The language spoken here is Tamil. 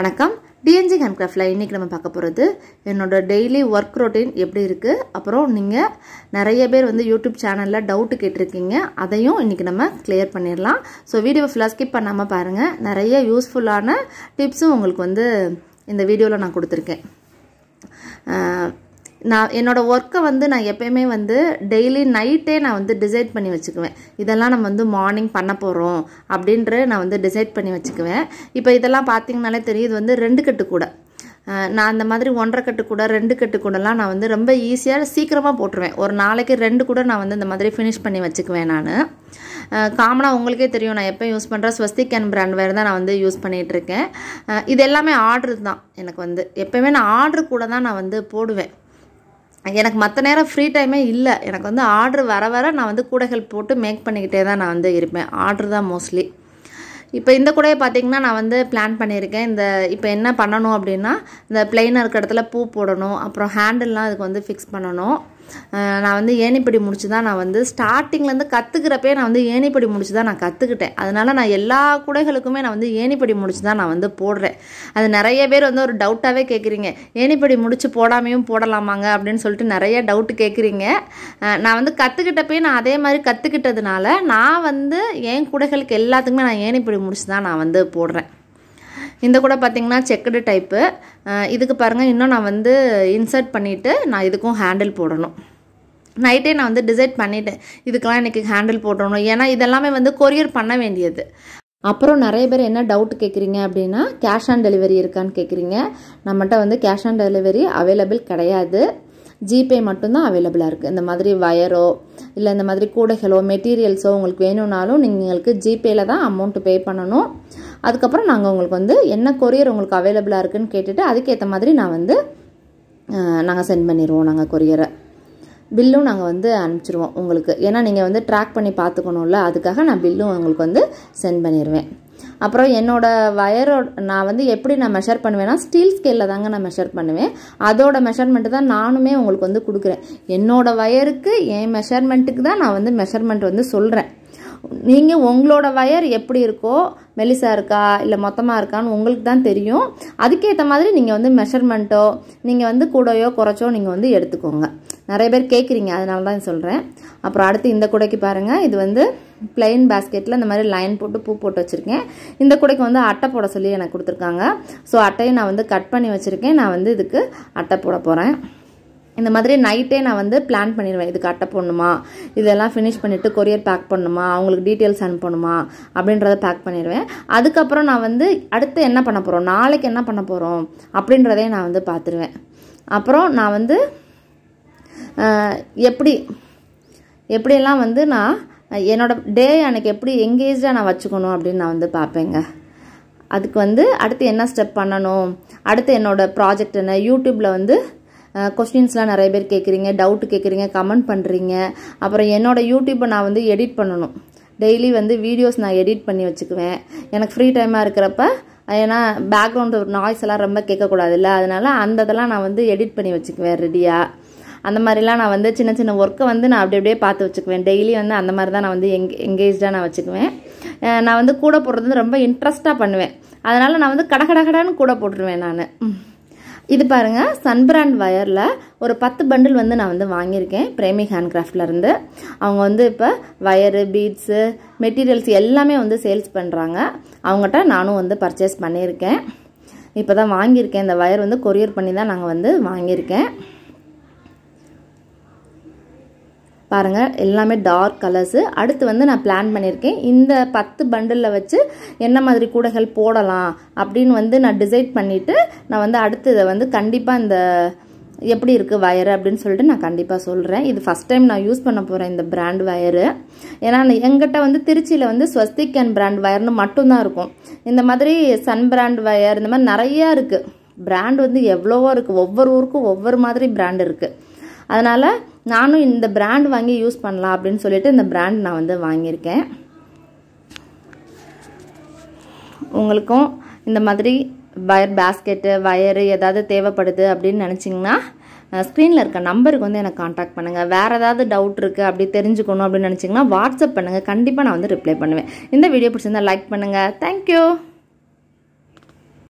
வணக்கம் டிஎன்ஜி ஹேண்ட் கிராஃப்டில் இன்றைக்கி நம்ம பார்க்க போகிறது என்னோட டெய்லி ஒர்க் ரொட்டீன் எப்படி இருக்குது அப்புறம் நீங்கள் நிறைய பேர் வந்து யூடியூப் சேனலில் டவுட்டு கேட்டிருக்கீங்க அதையும் இன்றைக்கி நம்ம கிளியர் பண்ணிடலாம் ஸோ வீடியோ ஃபுல்லாக ஸ்கிப் பண்ணாமல் பாருங்கள் நிறைய யூஸ்ஃபுல்லான டிப்ஸும் உங்களுக்கு வந்து இந்த வீடியோவில் நான் கொடுத்துருக்கேன் நான் என்னோடய ஒர்க்கை வந்து நான் எப்பயுமே வந்து டெய்லி நைட்டே நான் வந்து டிசைட் பண்ணி வச்சுக்குவேன் இதெல்லாம் நம்ம வந்து மார்னிங் பண்ண போகிறோம் அப்படின்ற நான் வந்து டிசைட் பண்ணி வச்சுக்குவேன் இப்போ இதெல்லாம் பார்த்தீங்கனாலே தெரியும் இது வந்து ரெண்டு கட்டு கூட நான் அந்த மாதிரி ஒன்றரை கட்டு கூட ரெண்டு கட்டு கூடலாம் நான் வந்து ரொம்ப ஈஸியாக சீக்கிரமாக போட்டுருவேன் ஒரு நாளைக்கு ரெண்டு கூட நான் வந்து இந்த மாதிரி ஃபினிஷ் பண்ணி வச்சுக்குவேன் நான் காமனாக உங்களுக்கே தெரியும் நான் எப்போ யூஸ் பண்ணுற ஸ்வஸ்திக் அண்ட் பிராண்ட் வேறு தான் நான் வந்து யூஸ் பண்ணிகிட்ருக்கேன் இது எல்லாமே ஆர்டர் தான் எனக்கு வந்து எப்போயுமே நான் ஆர்டர் கூட தான் நான் வந்து போடுவேன் எனக்கு மற்ற நேரம் ஃப்ரீ டைமே இல்லை எனக்கு வந்து ஆர்டர் வர வர நான் வந்து கூடைகள் போட்டு மேக் பண்ணிக்கிட்டே தான் நான் வந்து இருப்பேன் ஆர்டர் தான் மோஸ்ட்லி இப்போ இந்த கூடையை பார்த்திங்கன்னா நான் வந்து பிளான் பண்ணியிருக்கேன் இந்த இப்போ என்ன பண்ணணும் அப்படின்னா இந்த பிளெயினாக இருக்கிற இடத்துல பூ போடணும் அப்புறம் ஹேண்டில்லாம் அதுக்கு வந்து ஃபிக்ஸ் பண்ணணும் நான் வந்து ஏணிப்படி முடிச்சு தான் நான் வந்து ஸ்டார்டிங்லேருந்து கற்றுக்கிறப்பே நான் வந்து ஏணிப்படி முடிச்சு தான் நான் கற்றுக்கிட்டேன் அதனால் நான் எல்லா குடைகளுக்குமே நான் வந்து ஏணிப்படி முடிச்சு தான் நான் வந்து போடுறேன் அது நிறைய பேர் வந்து ஒரு டவுட்டாகவே கேட்குறீங்க ஏணிப்படி முடிச்சு போடாமையும் போடலாமாங்க அப்படின்னு சொல்லிட்டு நிறைய டவுட்டு கேட்குறீங்க நான் வந்து கற்றுக்கிட்டப்பே நான் அதே மாதிரி கற்றுக்கிட்டதுனால நான் வந்து என் குடைகளுக்கு எல்லாத்துக்குமே நான் ஏணிப்படி முடிச்சு தான் நான் வந்து போடுறேன் இந்த கூட பார்த்திங்கன்னா செக்குடு டைப்பு இதுக்கு பாருங்கள் இன்னும் நான் வந்து இன்சர்ட் பண்ணிவிட்டு நான் இதுக்கும் ஹேண்டில் போடணும் நைட்டே நான் வந்து டிசைட் பண்ணிவிட்டேன் இதுக்கெல்லாம் இன்றைக்கி ஹேண்டில் போடணும் ஏன்னா இதெல்லாமே வந்து கொரியர் பண்ண வேண்டியது அப்புறம் நிறைய பேர் என்ன டவுட் கேட்குறீங்க அப்படின்னா கேஷ் ஆன் டெலிவரி இருக்கான்னு கேட்குறீங்க நம்மகிட்ட வந்து கேஷ் ஆன் டெலிவரி அவைலபிள் கிடையாது ஜிபே மட்டும்தான் அவைலபிளாக இருக்குது இந்த மாதிரி வயரோ இல்லை இந்த மாதிரி கூடைகளோ மெட்டீரியல்ஸோ உங்களுக்கு வேணும்னாலும் நீங்கள் எங்களுக்கு ஜிபேயில் தான் அமௌண்ட்டு பே பண்ணணும் அதுக்கப்புறம் நாங்கள் உங்களுக்கு வந்து என்ன கொரியர் உங்களுக்கு அவைலபிளாக இருக்குதுன்னு கேட்டுட்டு அதுக்கேற்ற மாதிரி நான் வந்து நாங்கள் சென்ட் பண்ணிடுவோம் நாங்கள் கொரியரை பில்லும் நாங்கள் வந்து அனுப்பிச்சிருவோம் உங்களுக்கு ஏன்னா நீங்கள் வந்து ட்ராக் பண்ணி பார்த்துக்கணும்ல அதுக்காக நான் பில்லும் உங்களுக்கு வந்து சென்ட் பண்ணிடுவேன் அப்புறம் என்னோடய வயரோட நான் வந்து எப்படி நான் மெஷர் பண்ணுவேன்னா ஸ்டீல் ஸ்கேலில் தாங்க நான் மெஷர் பண்ணுவேன் அதோட மெஷர்மெண்ட்டு தான் நானுமே உங்களுக்கு வந்து கொடுக்குறேன் என்னோடய வயருக்கு என் மெஷர்மெண்ட்டுக்கு தான் நான் வந்து மெஷர்மெண்ட் வந்து சொல்கிறேன் நீங்கள் உங்களோட வயர் எப்படி இருக்கோ மெலிசாக இருக்கா இல்லை மொத்தமாக இருக்கான்னு உங்களுக்கு தான் தெரியும் அதுக்கேற்ற மாதிரி நீங்கள் வந்து மெஷர்மெண்ட்டோ நீங்கள் வந்து கூடையோ குறைச்சோ நீங்கள் வந்து எடுத்துக்கோங்க நிறைய பேர் கேட்குறீங்க அதனால தான் சொல்கிறேன் அப்புறம் அடுத்து இந்த கூடைக்கு பாருங்கள் இது வந்து பிளைன் பேஸ்கெட்டில் இந்த மாதிரி லைன் போட்டு பூ போட்டு வச்சுருக்கேன் இந்த கூடைக்கு வந்து அட்டை போட சொல்லி எனக்கு கொடுத்துருக்காங்க ஸோ அட்டையை நான் வந்து கட் பண்ணி வச்சுருக்கேன் நான் வந்து இதுக்கு அட்டை போட போகிறேன் இந்த மாதிரி நைட்டே நான் வந்து பிளான் பண்ணிடுவேன் இது கட்ட போடணுமா இதெல்லாம் ஃபினிஷ் பண்ணிவிட்டு கொரியர் பேக் பண்ணணுமா அவங்களுக்கு டீட்டெயில்ஸ் அனுப்பணுமா அப்படின்றத பேக் பண்ணிடுவேன் அதுக்கப்புறம் நான் வந்து அடுத்து என்ன பண்ண போகிறோம் நாளைக்கு என்ன பண்ண போகிறோம் அப்படின்றதே நான் வந்து பார்த்துருவேன் அப்புறம் நான் வந்து எப்படி எப்படியெல்லாம் வந்து நான் என்னோட டே எனக்கு எப்படி எங்கேஜாக நான் வச்சுக்கணும் அப்படின்னு நான் வந்து பார்ப்பேங்க அதுக்கு வந்து அடுத்து என்ன ஸ்டெப் பண்ணணும் அடுத்து என்னோடய ப்ராஜெக்ட் என்ன யூடியூப்பில் வந்து கொஸ்டின்ஸ்லாம் நிறைய பேர் கேட்குறீங்க டவுட் கேட்குறீங்க கமெண்ட் பண்ணுறீங்க அப்புறம் என்னோடய யூடியூப்பை நான் வந்து எடிட் பண்ணணும் டெய்லி வந்து வீடியோஸ் நான் எடிட் பண்ணி வச்சுக்குவேன் எனக்கு ஃப்ரீ டைமாக இருக்கிறப்ப ஏன்னா பேக்ரவுண்ட் நாய்ஸ் எல்லாம் ரொம்ப கேட்கக்கூடாதுல்ல அதனால் அந்த இதெல்லாம் நான் வந்து எடிட் பண்ணி வச்சுக்குவேன் ரெடியாக அந்த மாதிரிலாம் நான் வந்து சின்ன சின்ன ஒர்க்கை வந்து நான் அப்படி அப்படியே பார்த்து வச்சுக்குவேன் டெய்லி வந்து அந்த மாதிரி தான் நான் வந்து எங் எங்கேஜாக நான் வச்சுக்குவேன் நான் வந்து கூட போடுறது ரொம்ப இன்ட்ரெஸ்ட்டாக பண்ணுவேன் அதனால் நான் வந்து கடகடகடான்னு கூட போட்டுருவேன் நான் இது பாருங்கள் பிராண்ட் வயரில் ஒரு பத்து பண்டில் வந்து நான் வந்து வாங்கியிருக்கேன் பிரேமி ஹேண்ட்கிராஃப்ட்லேருந்து அவங்க வந்து இப்போ வயரு பீட்ஸு மெட்டீரியல்ஸ் எல்லாமே வந்து சேல்ஸ் பண்ணுறாங்க அவங்ககிட்ட நானும் வந்து பர்ச்சேஸ் பண்ணியிருக்கேன் இப்போ தான் வாங்கியிருக்கேன் இந்த வயர் வந்து கொரியர் பண்ணி தான் நாங்கள் வந்து வாங்கியிருக்கேன் பாருங்கள் எல்லாமே டார்க் கலர்ஸு அடுத்து வந்து நான் பிளான் பண்ணியிருக்கேன் இந்த பத்து பண்டிலில் வச்சு என்ன மாதிரி கூடைகள் போடலாம் அப்படின்னு வந்து நான் டிசைட் பண்ணிவிட்டு நான் வந்து அடுத்து இதை வந்து கண்டிப்பாக இந்த எப்படி இருக்குது வயர் அப்படின்னு சொல்லிட்டு நான் கண்டிப்பாக சொல்கிறேன் இது ஃபஸ்ட் டைம் நான் யூஸ் பண்ண போகிறேன் இந்த பிராண்ட் வயரு ஏன்னா எங்கிட்ட வந்து திருச்சியில் வந்து ஸ்வஸ்திக் அண்ட் பிராண்ட் வயர்னு மட்டும்தான் இருக்கும் இந்த மாதிரி சன் பிராண்ட் வயர் இந்த மாதிரி நிறையா இருக்குது பிராண்ட் வந்து எவ்வளவோ இருக்குது ஒவ்வொரு ஊருக்கும் ஒவ்வொரு மாதிரி பிராண்ட் இருக்குது அதனால் நானும் இந்த பிராண்ட் வாங்கி யூஸ் பண்ணலாம் அப்படின்னு சொல்லிட்டு இந்த பிராண்ட் நான் வந்து வாங்கியிருக்கேன் உங்களுக்கும் இந்த மாதிரி வயர் பேஸ்கெட்டு வயரு ஏதாவது தேவைப்படுது அப்படின்னு நினச்சிங்கன்னா ஸ்க்ரீனில் இருக்க நம்பருக்கு வந்து எனக்கு காண்டாக்ட் பண்ணுங்கள் வேறு ஏதாவது டவுட் இருக்குது அப்படி தெரிஞ்சுக்கணும் அப்படின்னு நினச்சிங்கன்னா வாட்ஸ்அப் பண்ணுங்கள் கண்டிப்பாக நான் வந்து ரிப்ளை பண்ணுவேன் இந்த வீடியோ பிடிச்சிருந்தா லைக் பண்ணுங்கள் தேங்க்யூ